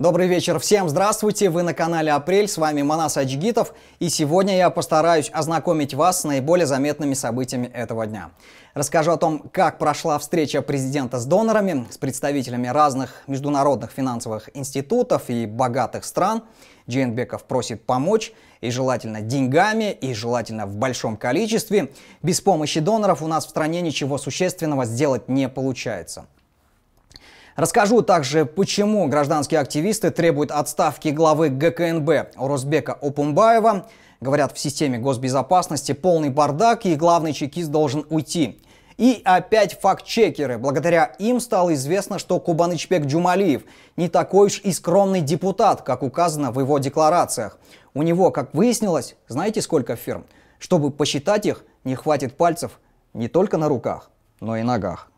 Добрый вечер всем, здравствуйте, вы на канале Апрель, с вами Манас Аджигитов, и сегодня я постараюсь ознакомить вас с наиболее заметными событиями этого дня. Расскажу о том, как прошла встреча президента с донорами, с представителями разных международных финансовых институтов и богатых стран. Джейнбеков просит помочь, и желательно деньгами, и желательно в большом количестве. Без помощи доноров у нас в стране ничего существенного сделать не получается. Расскажу также, почему гражданские активисты требуют отставки главы ГКНБ Урозбека Опумбаева. Говорят, в системе госбезопасности полный бардак и главный чекист должен уйти. И опять факт-чекеры. Благодаря им стало известно, что Кубанычбек Джумалиев не такой уж и скромный депутат, как указано в его декларациях. У него, как выяснилось, знаете сколько фирм? Чтобы посчитать их, не хватит пальцев не только на руках, но и ногах.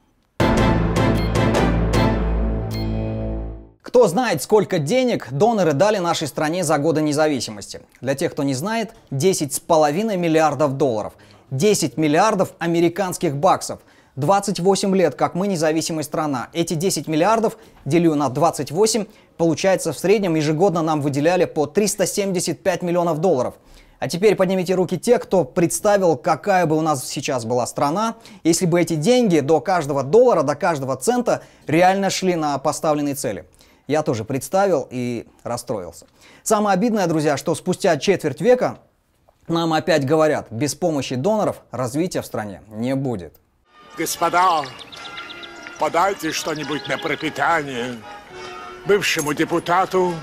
Кто знает, сколько денег доноры дали нашей стране за годы независимости? Для тех, кто не знает, 10,5 миллиардов долларов, 10 миллиардов американских баксов. 28 лет, как мы независимая страна. Эти 10 миллиардов делю на 28, получается в среднем ежегодно нам выделяли по 375 миллионов долларов. А теперь поднимите руки те, кто представил, какая бы у нас сейчас была страна, если бы эти деньги до каждого доллара, до каждого цента реально шли на поставленные цели. Я тоже представил и расстроился. Самое обидное, друзья, что спустя четверть века нам опять говорят, без помощи доноров развития в стране не будет. Господа, подайте что-нибудь на пропитание бывшему депутату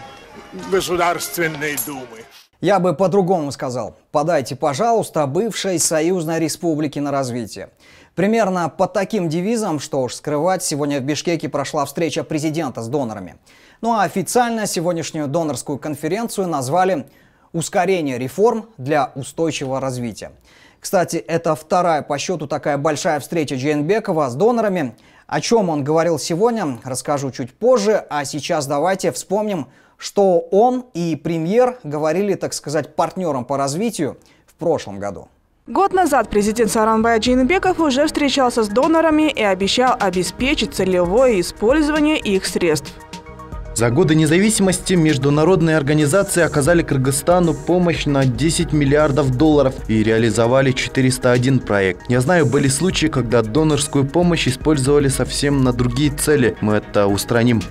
Государственной Думы. Я бы по-другому сказал. Подайте, пожалуйста, бывшей союзной Республики на развитие. Примерно под таким девизом, что уж скрывать, сегодня в Бишкеке прошла встреча президента с донорами. Ну а официально сегодняшнюю донорскую конференцию назвали «Ускорение реформ для устойчивого развития». Кстати, это вторая по счету такая большая встреча Джейнбекова с донорами. О чем он говорил сегодня, расскажу чуть позже, а сейчас давайте вспомним – что он и премьер говорили, так сказать, партнерам по развитию в прошлом году. Год назад президент Саранбай Джинбеков уже встречался с донорами и обещал обеспечить целевое использование их средств. За годы независимости международные организации оказали Кыргызстану помощь на 10 миллиардов долларов и реализовали 401 проект. Я знаю, были случаи, когда донорскую помощь использовали совсем на другие цели. Мы это устраним.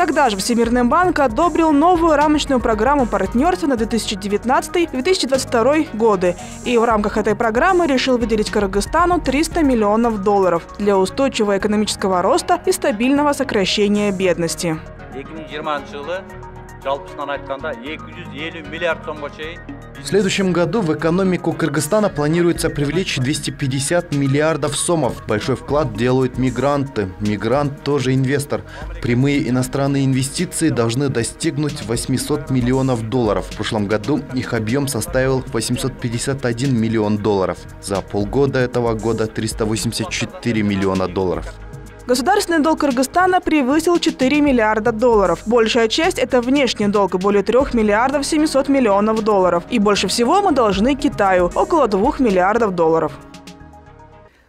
Тогда же Всемирный банк одобрил новую рамочную программу партнерства на 2019-2022 годы. И в рамках этой программы решил выделить Кыргызстану 300 миллионов долларов для устойчивого экономического роста и стабильного сокращения бедности. 2020 жылы жалпысынан айтқанда 250 миллиард сомға шейін в следующем году в экономику Кыргызстана планируется привлечь 250 миллиардов сомов. Большой вклад делают мигранты. Мигрант тоже инвестор. Прямые иностранные инвестиции должны достигнуть 800 миллионов долларов. В прошлом году их объем составил 851 миллион долларов. За полгода этого года 384 миллиона долларов. Государственный долг Кыргызстана превысил 4 миллиарда долларов. Большая часть – это внешний долг, более 3 миллиардов 700 миллионов долларов. И больше всего мы должны Китаю – около 2 миллиардов долларов.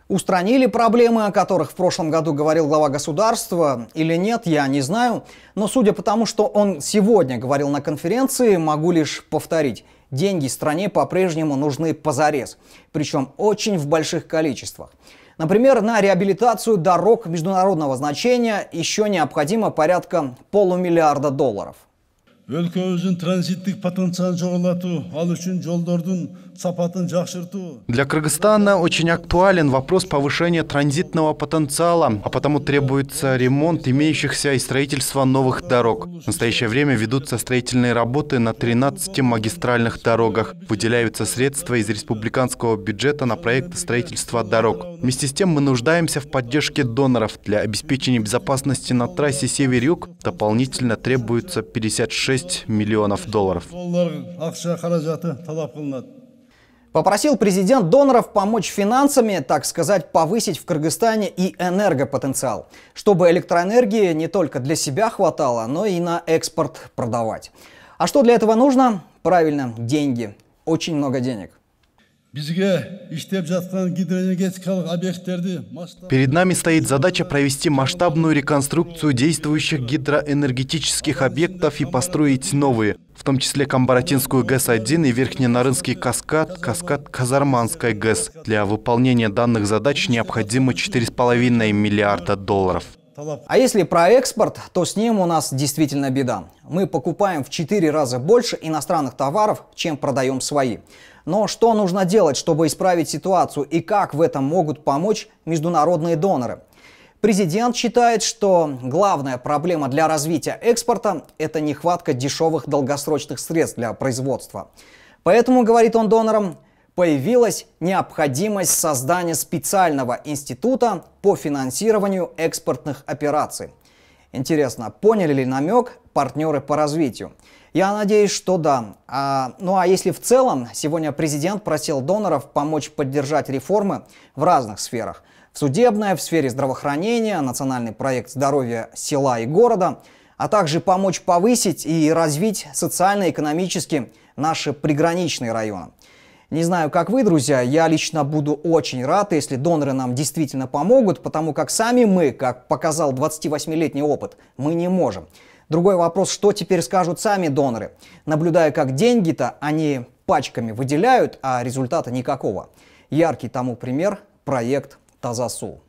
Устранили проблемы, о которых в прошлом году говорил глава государства, или нет, я не знаю. Но судя по тому, что он сегодня говорил на конференции, могу лишь повторить. Деньги стране по-прежнему нужны позарез, причем очень в больших количествах. Например, на реабилитацию дорог международного значения еще необходимо порядка полумиллиарда долларов – для Кыргызстана очень актуален вопрос повышения транзитного потенциала, а потому требуется ремонт имеющихся и строительство новых дорог. В настоящее время ведутся строительные работы на 13 магистральных дорогах. Выделяются средства из республиканского бюджета на проекты строительства дорог. Вместе с тем мы нуждаемся в поддержке доноров. Для обеспечения безопасности на трассе север-юг дополнительно требуется 56 6 миллионов долларов. Попросил президент доноров помочь финансами, так сказать, повысить в Кыргызстане и энергопотенциал, чтобы электроэнергии не только для себя хватало, но и на экспорт продавать. А что для этого нужно? Правильно, деньги. Очень много денег. Перед нами стоит задача провести масштабную реконструкцию действующих гидроэнергетических объектов и построить новые, в том числе Камбаратинскую ГЭС-1 и Верхненарынский каскад, каскад Казарманской ГЭС. Для выполнения данных задач необходимо 4,5 миллиарда долларов. А если про экспорт, то с ним у нас действительно беда. Мы покупаем в 4 раза больше иностранных товаров, чем продаем свои. Но что нужно делать, чтобы исправить ситуацию и как в этом могут помочь международные доноры? Президент считает, что главная проблема для развития экспорта – это нехватка дешевых долгосрочных средств для производства. Поэтому, говорит он донорам, появилась необходимость создания специального института по финансированию экспортных операций. Интересно, поняли ли намек партнеры по развитию? Я надеюсь, что да. А, ну а если в целом, сегодня президент просил доноров помочь поддержать реформы в разных сферах. В судебной, в сфере здравоохранения, национальный проект здоровья села и города, а также помочь повысить и развить социально-экономически наши приграничные районы. Не знаю, как вы, друзья, я лично буду очень рад, если доноры нам действительно помогут, потому как сами мы, как показал 28-летний опыт, мы не можем. Другой вопрос, что теперь скажут сами доноры, наблюдая, как деньги-то они пачками выделяют, а результата никакого. Яркий тому пример – проект Тазасу.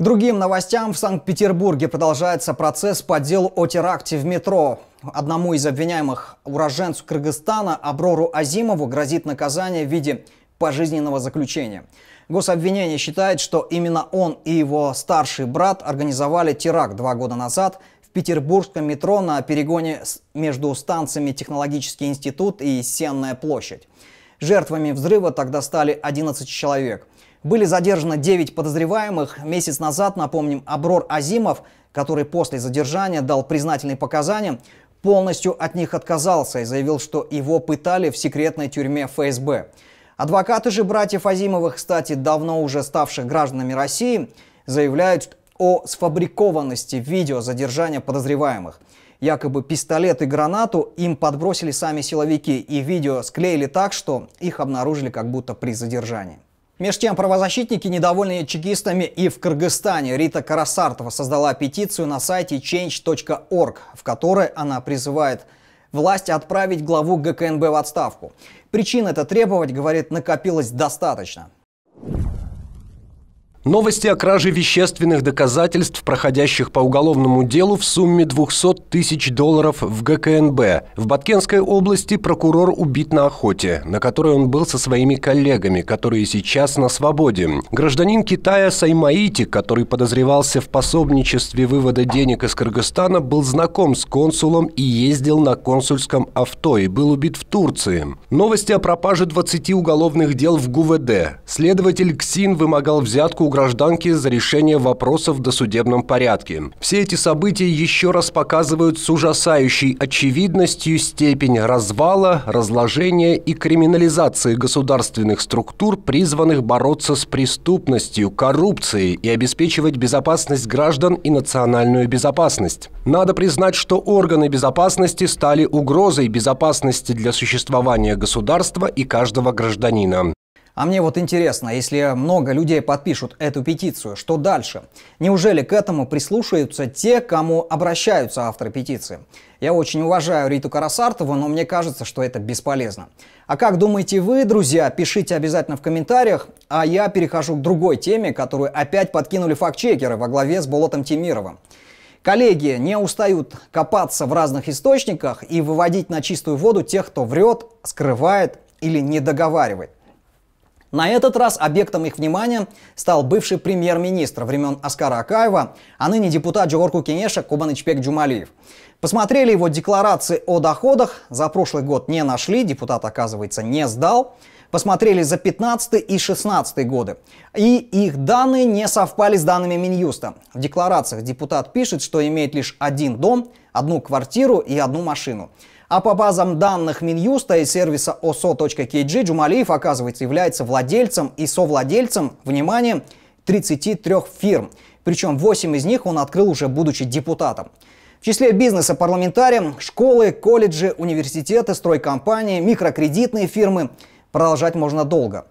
Другим новостям в Санкт-Петербурге продолжается процесс по делу о теракте в метро. Одному из обвиняемых уроженцу Кыргызстана Аброру Азимову грозит наказание в виде пожизненного заключения. Гособвинение считает, что именно он и его старший брат организовали теракт два года назад в петербургском метро на перегоне между станциями Технологический институт и Сенная площадь. Жертвами взрыва тогда стали 11 человек – были задержаны 9 подозреваемых. Месяц назад, напомним, Аброр Азимов, который после задержания дал признательные показания, полностью от них отказался и заявил, что его пытали в секретной тюрьме ФСБ. Адвокаты же братьев Азимовых, кстати, давно уже ставших гражданами России, заявляют о сфабрикованности видео задержания подозреваемых. Якобы пистолет и гранату им подбросили сами силовики, и видео склеили так, что их обнаружили как будто при задержании. Меж тем, правозащитники недовольны чекистами и в Кыргызстане. Рита Карасартова создала петицию на сайте change.org, в которой она призывает власть отправить главу ГКНБ в отставку. Причин это требовать, говорит, накопилось достаточно. Новости о краже вещественных доказательств, проходящих по уголовному делу в сумме 200 тысяч долларов в ГКНБ. В Баткенской области прокурор убит на охоте, на которой он был со своими коллегами, которые сейчас на свободе. Гражданин Китая Саймаити, который подозревался в пособничестве вывода денег из Кыргызстана, был знаком с консулом и ездил на консульском авто и был убит в Турции. Новости о пропаже 20 уголовных дел в ГУВД. Следователь Ксин вымогал взятку гражданки за решение вопросов в досудебном порядке. Все эти события еще раз показывают с ужасающей очевидностью степень развала, разложения и криминализации государственных структур, призванных бороться с преступностью, коррупцией и обеспечивать безопасность граждан и национальную безопасность. Надо признать, что органы безопасности стали угрозой безопасности для существования государства и каждого гражданина. А мне вот интересно, если много людей подпишут эту петицию, что дальше? Неужели к этому прислушаются те, кому обращаются авторы петиции? Я очень уважаю Риту Карасартову, но мне кажется, что это бесполезно. А как думаете вы, друзья? Пишите обязательно в комментариях, а я перехожу к другой теме, которую опять подкинули фактчекеры во главе с Болотом Тимировым. Коллеги не устают копаться в разных источниках и выводить на чистую воду тех, кто врет, скрывает или не договаривает. На этот раз объектом их внимания стал бывший премьер-министр времен Аскара Акаева, а ныне депутат Джорку Кенеша Кубанычбек Джумалиев. Посмотрели его декларации о доходах, за прошлый год не нашли, депутат, оказывается, не сдал. Посмотрели за 15 и 16 годы. И их данные не совпали с данными Минюста. В декларациях депутат пишет, что имеет лишь один дом, одну квартиру и одну машину. А по базам данных Минюста и сервиса oso.kg Джумалиев, оказывается, является владельцем и совладельцем, внимание, 33 фирм. Причем 8 из них он открыл уже будучи депутатом. В числе бизнеса парламентария – школы, колледжи, университеты, стройкомпании, микрокредитные фирмы. Продолжать можно долго.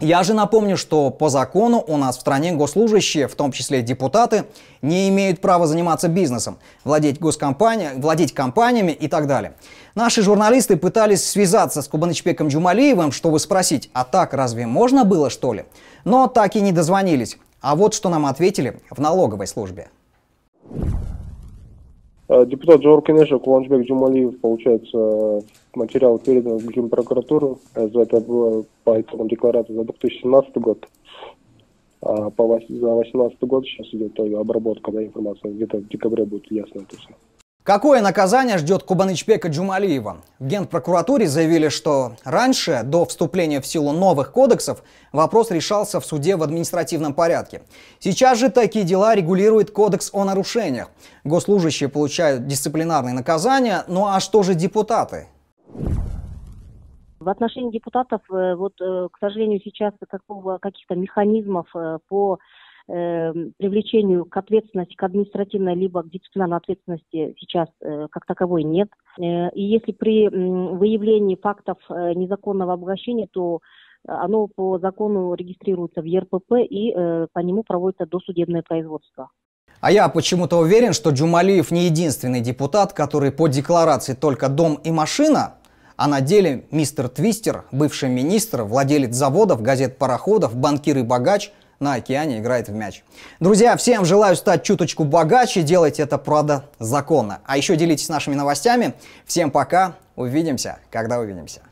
Я же напомню, что по закону у нас в стране госслужащие, в том числе депутаты, не имеют права заниматься бизнесом, владеть госкомпаниями, владеть компаниями и так далее. Наши журналисты пытались связаться с Кубанычбеком Джумалиевым, чтобы спросить, а так разве можно было, что ли? Но так и не дозвонились. А вот что нам ответили в налоговой службе. А, депутат Жоркинеша Куланчбек Джумалиев, получается, материал передан в Генпрокуратуру за это было по итогам декларации за 2017 год. А по, за 2018 год сейчас идет э, обработка да, информации, где-то в декабре будет ясно это все. Какое наказание ждет Кубанычбека Джумалиева? В Генпрокуратуре заявили, что раньше, до вступления в силу новых кодексов, вопрос решался в суде в административном порядке. Сейчас же такие дела регулирует Кодекс о нарушениях. Госслужащие получают дисциплинарные наказания, ну а что же депутаты? В отношении депутатов, э, вот, э, к сожалению, сейчас каких-то механизмов э, по э, привлечению к ответственности, к административной либо к дисциплинарной ответственности сейчас э, как таковой нет. Э, и если при э, выявлении фактов э, незаконного обогащения, то оно по закону регистрируется в ЕРПП и э, по нему проводится досудебное производство. А я почему-то уверен, что Джумалиев не единственный депутат, который по декларации только дом и машина, а на деле мистер Твистер, бывший министр, владелец заводов, газет пароходов, банкир и богач, на океане играет в мяч. Друзья, всем желаю стать чуточку богаче, делайте это, правда, законно. А еще делитесь нашими новостями. Всем пока, увидимся, когда увидимся.